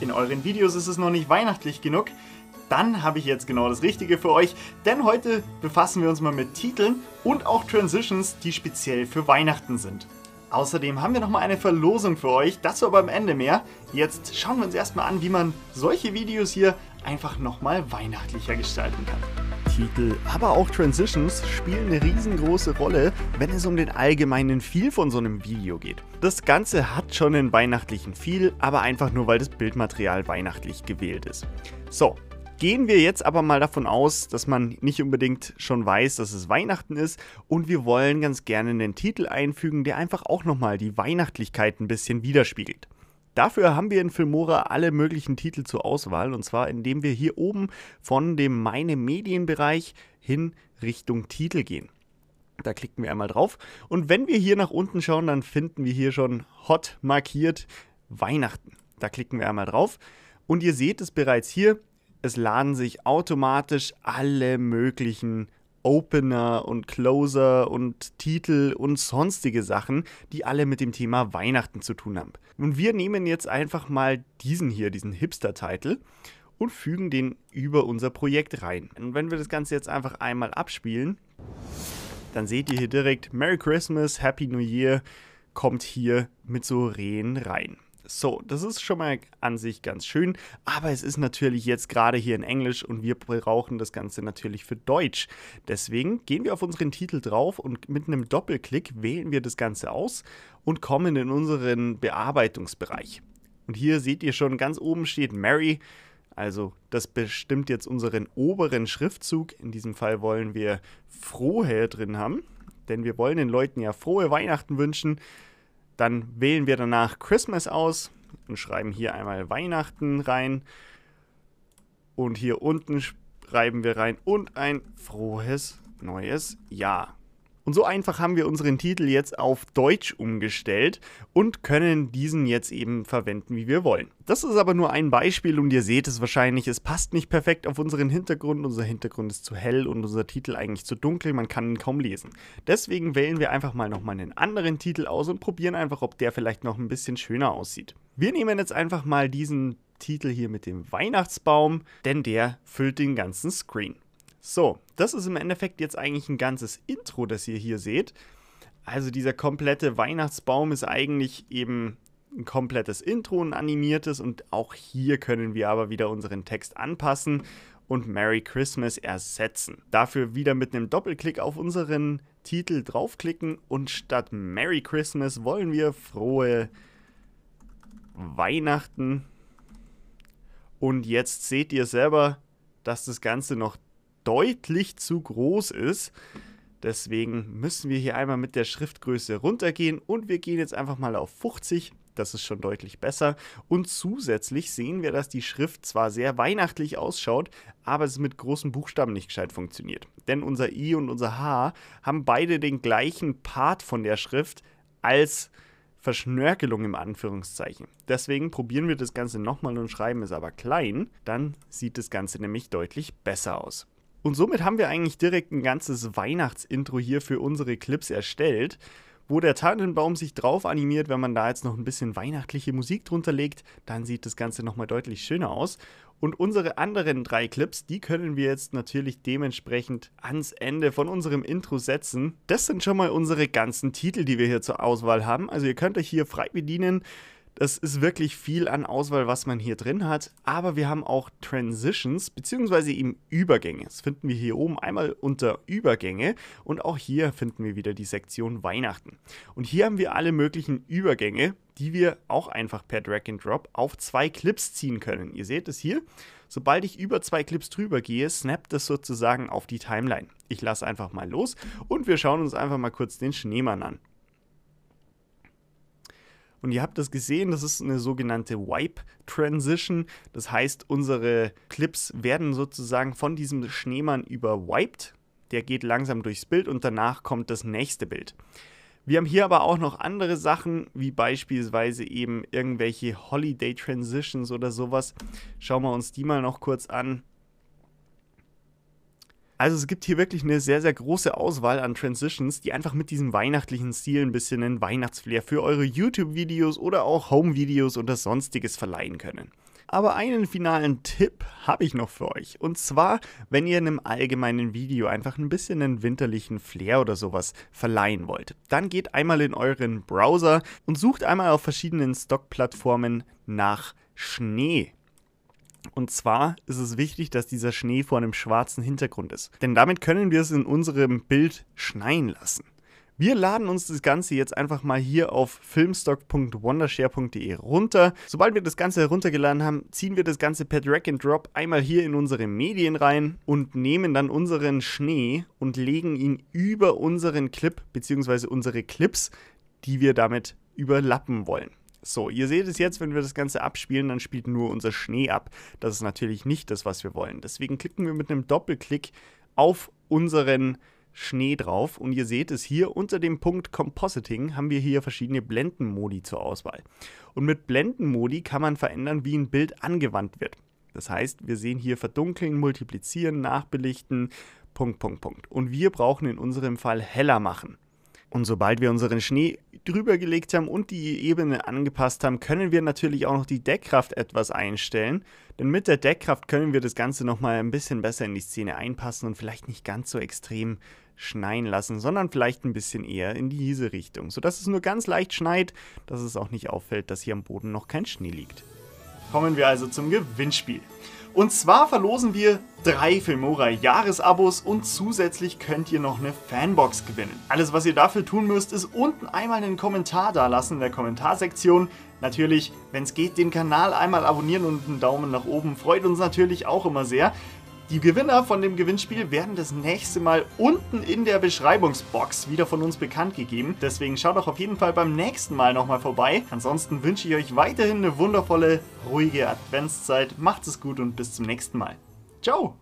in euren Videos ist es noch nicht weihnachtlich genug, dann habe ich jetzt genau das Richtige für euch, denn heute befassen wir uns mal mit Titeln und auch Transitions, die speziell für Weihnachten sind. Außerdem haben wir nochmal eine Verlosung für euch, dazu aber am Ende mehr. Jetzt schauen wir uns erstmal an, wie man solche Videos hier einfach nochmal weihnachtlicher gestalten kann. Titel, aber auch Transitions spielen eine riesengroße Rolle, wenn es um den allgemeinen Feel von so einem Video geht. Das Ganze hat schon einen weihnachtlichen Feel, aber einfach nur, weil das Bildmaterial weihnachtlich gewählt ist. So, gehen wir jetzt aber mal davon aus, dass man nicht unbedingt schon weiß, dass es Weihnachten ist und wir wollen ganz gerne einen Titel einfügen, der einfach auch nochmal die Weihnachtlichkeit ein bisschen widerspiegelt. Dafür haben wir in Filmora alle möglichen Titel zur Auswahl und zwar indem wir hier oben von dem Meine Medienbereich hin Richtung Titel gehen. Da klicken wir einmal drauf und wenn wir hier nach unten schauen, dann finden wir hier schon hot markiert Weihnachten. Da klicken wir einmal drauf und ihr seht es bereits hier, es laden sich automatisch alle möglichen Titel. Opener und Closer und Titel und sonstige Sachen, die alle mit dem Thema Weihnachten zu tun haben. Nun, wir nehmen jetzt einfach mal diesen hier, diesen Hipster-Titel und fügen den über unser Projekt rein. Und wenn wir das Ganze jetzt einfach einmal abspielen, dann seht ihr hier direkt Merry Christmas, Happy New Year kommt hier mit so Rehen rein. So, das ist schon mal an sich ganz schön, aber es ist natürlich jetzt gerade hier in Englisch und wir brauchen das Ganze natürlich für Deutsch. Deswegen gehen wir auf unseren Titel drauf und mit einem Doppelklick wählen wir das Ganze aus und kommen in unseren Bearbeitungsbereich. Und hier seht ihr schon, ganz oben steht Mary. Also das bestimmt jetzt unseren oberen Schriftzug. In diesem Fall wollen wir frohe drin haben, denn wir wollen den Leuten ja frohe Weihnachten wünschen. Dann wählen wir danach Christmas aus und schreiben hier einmal Weihnachten rein. Und hier unten schreiben wir rein und ein frohes neues Jahr. Und so einfach haben wir unseren Titel jetzt auf Deutsch umgestellt und können diesen jetzt eben verwenden, wie wir wollen. Das ist aber nur ein Beispiel und ihr seht es wahrscheinlich, es passt nicht perfekt auf unseren Hintergrund. Unser Hintergrund ist zu hell und unser Titel eigentlich zu dunkel, man kann ihn kaum lesen. Deswegen wählen wir einfach mal nochmal einen anderen Titel aus und probieren einfach, ob der vielleicht noch ein bisschen schöner aussieht. Wir nehmen jetzt einfach mal diesen Titel hier mit dem Weihnachtsbaum, denn der füllt den ganzen Screen. So, das ist im Endeffekt jetzt eigentlich ein ganzes Intro, das ihr hier seht. Also dieser komplette Weihnachtsbaum ist eigentlich eben ein komplettes Intro, ein animiertes und auch hier können wir aber wieder unseren Text anpassen und Merry Christmas ersetzen. Dafür wieder mit einem Doppelklick auf unseren Titel draufklicken und statt Merry Christmas wollen wir frohe Weihnachten. Und jetzt seht ihr selber, dass das Ganze noch deutlich zu groß ist. Deswegen müssen wir hier einmal mit der Schriftgröße runtergehen und wir gehen jetzt einfach mal auf 50. Das ist schon deutlich besser. Und zusätzlich sehen wir, dass die Schrift zwar sehr weihnachtlich ausschaut, aber es mit großen Buchstaben nicht gescheit funktioniert. Denn unser I und unser H haben beide den gleichen Part von der Schrift als Verschnörkelung im Anführungszeichen. Deswegen probieren wir das Ganze nochmal und schreiben es aber klein. Dann sieht das Ganze nämlich deutlich besser aus. Und somit haben wir eigentlich direkt ein ganzes Weihnachtsintro hier für unsere Clips erstellt, wo der Tannenbaum sich drauf animiert. Wenn man da jetzt noch ein bisschen weihnachtliche Musik drunter legt, dann sieht das Ganze nochmal deutlich schöner aus. Und unsere anderen drei Clips, die können wir jetzt natürlich dementsprechend ans Ende von unserem Intro setzen. Das sind schon mal unsere ganzen Titel, die wir hier zur Auswahl haben. Also ihr könnt euch hier frei bedienen. Das ist wirklich viel an Auswahl, was man hier drin hat. Aber wir haben auch Transitions bzw. eben Übergänge. Das finden wir hier oben einmal unter Übergänge und auch hier finden wir wieder die Sektion Weihnachten. Und hier haben wir alle möglichen Übergänge, die wir auch einfach per Drag and Drop auf zwei Clips ziehen können. Ihr seht es hier. Sobald ich über zwei Clips drüber gehe, snappt das sozusagen auf die Timeline. Ich lasse einfach mal los und wir schauen uns einfach mal kurz den Schneemann an. Und ihr habt das gesehen, das ist eine sogenannte Wipe Transition. Das heißt, unsere Clips werden sozusagen von diesem Schneemann überwiped. Der geht langsam durchs Bild und danach kommt das nächste Bild. Wir haben hier aber auch noch andere Sachen, wie beispielsweise eben irgendwelche Holiday Transitions oder sowas. Schauen wir uns die mal noch kurz an. Also es gibt hier wirklich eine sehr, sehr große Auswahl an Transitions, die einfach mit diesem weihnachtlichen Stil ein bisschen einen Weihnachtsflair für eure YouTube-Videos oder auch Home-Videos und das sonstiges verleihen können. Aber einen finalen Tipp habe ich noch für euch. Und zwar, wenn ihr in einem allgemeinen Video einfach ein bisschen einen winterlichen Flair oder sowas verleihen wollt, dann geht einmal in euren Browser und sucht einmal auf verschiedenen Stock-Plattformen nach Schnee und zwar ist es wichtig, dass dieser Schnee vor einem schwarzen Hintergrund ist. Denn damit können wir es in unserem Bild schneien lassen. Wir laden uns das Ganze jetzt einfach mal hier auf filmstock.wondershare.de runter. Sobald wir das Ganze heruntergeladen haben, ziehen wir das Ganze per Drag and Drop einmal hier in unsere Medien rein und nehmen dann unseren Schnee und legen ihn über unseren Clip bzw. unsere Clips, die wir damit überlappen wollen. So, ihr seht es jetzt, wenn wir das Ganze abspielen, dann spielt nur unser Schnee ab. Das ist natürlich nicht das, was wir wollen. Deswegen klicken wir mit einem Doppelklick auf unseren Schnee drauf und ihr seht es hier unter dem Punkt Compositing haben wir hier verschiedene Blendenmodi zur Auswahl. Und mit Blendenmodi kann man verändern, wie ein Bild angewandt wird. Das heißt, wir sehen hier verdunkeln, multiplizieren, nachbelichten, Punkt, Punkt, Punkt. Und wir brauchen in unserem Fall heller machen. Und sobald wir unseren Schnee drüber gelegt haben und die Ebene angepasst haben, können wir natürlich auch noch die Deckkraft etwas einstellen. Denn mit der Deckkraft können wir das Ganze nochmal ein bisschen besser in die Szene einpassen und vielleicht nicht ganz so extrem schneien lassen, sondern vielleicht ein bisschen eher in diese Richtung, sodass es nur ganz leicht schneit, dass es auch nicht auffällt, dass hier am Boden noch kein Schnee liegt. Kommen wir also zum Gewinnspiel. Und zwar verlosen wir drei Filmora Jahresabos und zusätzlich könnt ihr noch eine Fanbox gewinnen. Alles was ihr dafür tun müsst, ist unten einmal einen Kommentar dalassen in der Kommentarsektion. Natürlich, wenn es geht, den Kanal einmal abonnieren und einen Daumen nach oben. Freut uns natürlich auch immer sehr. Die Gewinner von dem Gewinnspiel werden das nächste Mal unten in der Beschreibungsbox wieder von uns bekannt gegeben. Deswegen schaut doch auf jeden Fall beim nächsten Mal nochmal vorbei. Ansonsten wünsche ich euch weiterhin eine wundervolle, ruhige Adventszeit. Macht es gut und bis zum nächsten Mal. Ciao!